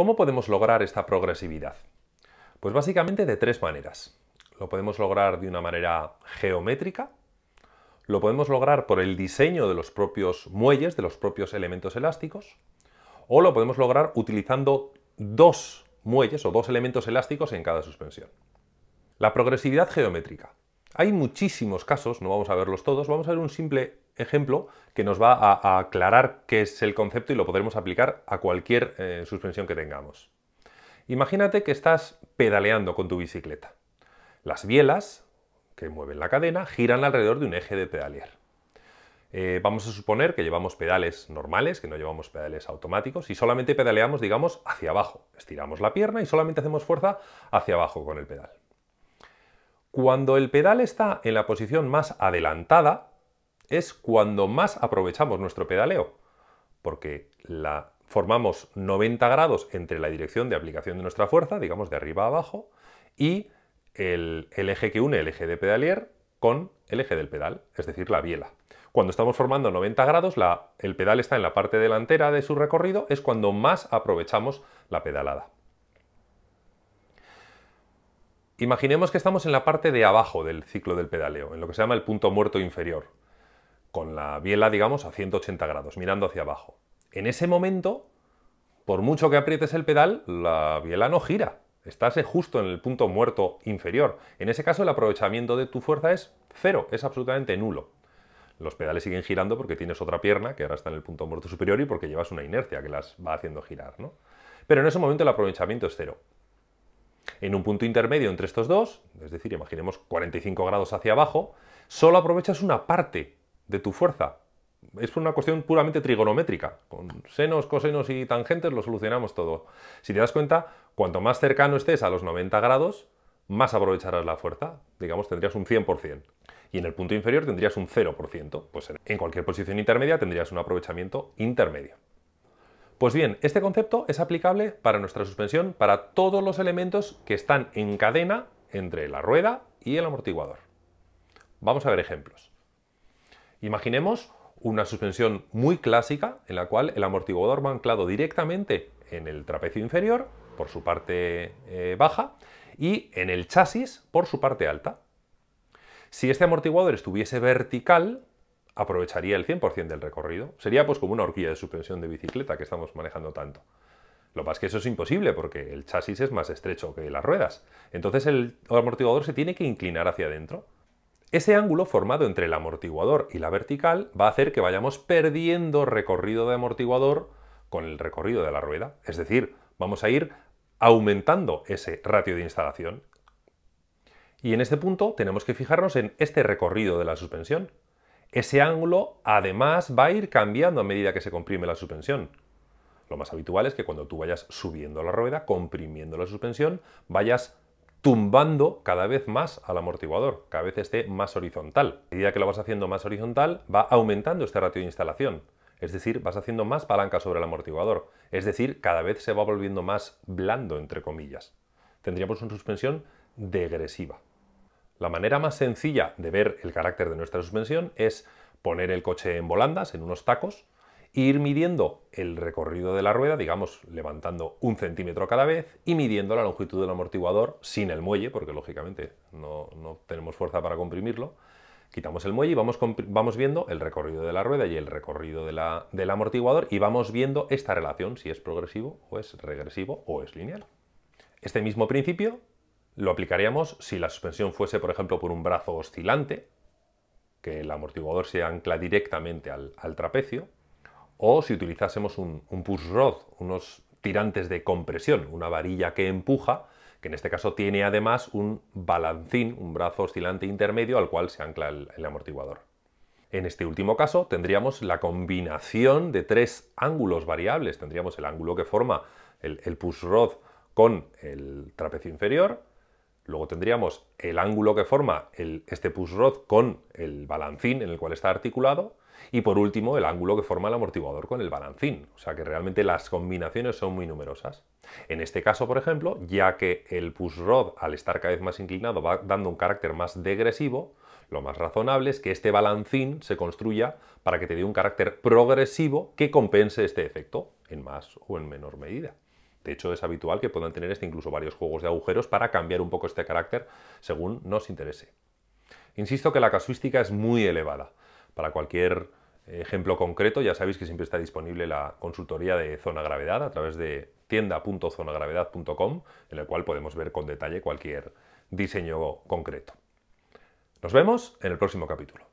¿Cómo podemos lograr esta progresividad? Pues básicamente de tres maneras. Lo podemos lograr de una manera geométrica, lo podemos lograr por el diseño de los propios muelles, de los propios elementos elásticos, o lo podemos lograr utilizando dos muelles o dos elementos elásticos en cada suspensión. La progresividad geométrica. Hay muchísimos casos, no vamos a verlos todos, vamos a ver un simple ejemplo que nos va a, aclarar qué es el concepto y lo podremos aplicar a cualquier eh, suspensión que tengamos. Imagínate que estás pedaleando con tu bicicleta. Las bielas que mueven la cadena giran alrededor de un eje de pedalear. Eh, vamos a suponer que llevamos pedales normales, que no llevamos pedales automáticos, y solamente pedaleamos, digamos, hacia abajo. Estiramos la pierna y solamente hacemos fuerza hacia abajo con el pedal. Cuando el pedal está en la posición más adelantada, es cuando más aprovechamos nuestro pedaleo, porque la formamos 90 grados entre la dirección de aplicación de nuestra fuerza, digamos de arriba a abajo, y el, eje que une el eje de pedalier con el eje del pedal, es decir, la biela. Cuando estamos formando 90 grados, el pedal está en la parte delantera de su recorrido, es cuando más aprovechamos la pedalada. Imaginemos que estamos en la parte de abajo del ciclo del pedaleo, en lo que se llama el punto muerto inferior con la biela, digamos, a 180 grados, mirando hacia abajo. En ese momento, por mucho que aprietes el pedal, la biela no gira. Estás justo en el punto muerto inferior. En ese caso, el aprovechamiento de tu fuerza es cero, es absolutamente nulo. Los pedales siguen girando porque tienes otra pierna que ahora está en el punto muerto superior y porque llevas una inercia que las va haciendo girar. Pero en ese momento el aprovechamiento es cero. En un punto intermedio entre estos dos, es decir, imaginemos 45 grados hacia abajo, solo aprovechas una parte de tu fuerza. Es una cuestión puramente trigonométrica. Con senos, cosenos y tangentes lo solucionamos todo. Si te das cuenta, cuanto más cercano estés a los 90 grados, más aprovecharás la fuerza. Digamos, tendrías un 100%. Y en el punto inferior tendrías un 0%. Pues en cualquier posición intermedia tendrías un aprovechamiento intermedio. Pues bien, este concepto es aplicable para nuestra suspensión para todos los elementos que están en cadena entre la rueda y el amortiguador. Vamos a ver ejemplos. Imaginemos una suspensión muy clásica en la cual el amortiguador va anclado directamente en el trapecio inferior por su parte eh, baja y en el chasis por su parte alta. Si este amortiguador estuviese vertical, aprovecharía el 100% del recorrido. Sería pues como una horquilla de suspensión de bicicleta que estamos manejando tanto. Lo más que eso es imposible porque el chasis es más estrecho que las ruedas. Entonces el amortiguador se tiene que inclinar hacia adentro. Ese ángulo formado entre el amortiguador y la vertical va a hacer que vayamos perdiendo recorrido de amortiguador con el recorrido de la rueda. Es decir, vamos a ir aumentando ese ratio de instalación. Y en este punto tenemos que fijarnos en este recorrido de la suspensión. Ese ángulo además va a ir cambiando a medida que se comprime la suspensión. Lo más habitual es que cuando tú vayas subiendo la rueda, comprimiendo la suspensión, vayas tumbando cada vez más al amortiguador, cada vez esté más horizontal. A medida que lo vas haciendo más horizontal, va aumentando este ratio de instalación. Es decir, vas haciendo más palanca sobre el amortiguador. Es decir, cada vez se va volviendo más blando, entre comillas. Tendríamos una suspensión degresiva. La manera más sencilla de ver el carácter de nuestra suspensión es poner el coche en volandas, en unos tacos, ir midiendo el recorrido de la rueda, digamos, levantando un centímetro cada vez y midiendo la longitud del amortiguador sin el muelle, porque lógicamente no, tenemos fuerza para comprimirlo. Quitamos el muelle y vamos, vamos viendo el recorrido de la rueda y el recorrido del amortiguador y vamos viendo esta relación, si es progresivo o es regresivo o es lineal. Este mismo principio lo aplicaríamos si la suspensión fuese, por ejemplo, por un brazo oscilante, que el amortiguador se ancla directamente al, al trapecio, o si utilizásemos un, push rod, unos tirantes de compresión, una varilla que empuja, que en este caso tiene además un balancín, un brazo oscilante intermedio al cual se ancla el, amortiguador. En este último caso tendríamos la combinación de tres ángulos variables. Tendríamos el ángulo que forma el, el push rod con el trapecio inferior, Luego tendríamos el ángulo que forma el, este rod con el balancín en el cual está articulado. Y por último, el ángulo que forma el amortiguador con el balancín. O sea que realmente las combinaciones son muy numerosas. En este caso, por ejemplo, ya que el push rod al estar cada vez más inclinado va dando un carácter más degresivo, lo más razonable es que este balancín se construya para que te dé un carácter progresivo que compense este efecto en más o en menor medida. De hecho, es habitual que puedan tener este incluso varios juegos de agujeros para cambiar un poco este carácter según nos interese. Insisto que la casuística es muy elevada. Para cualquier ejemplo concreto, ya sabéis que siempre está disponible la consultoría de zona gravedad a través de tienda.zonagravedad.com, en el cual podemos ver con detalle cualquier diseño concreto. Nos vemos en el próximo capítulo.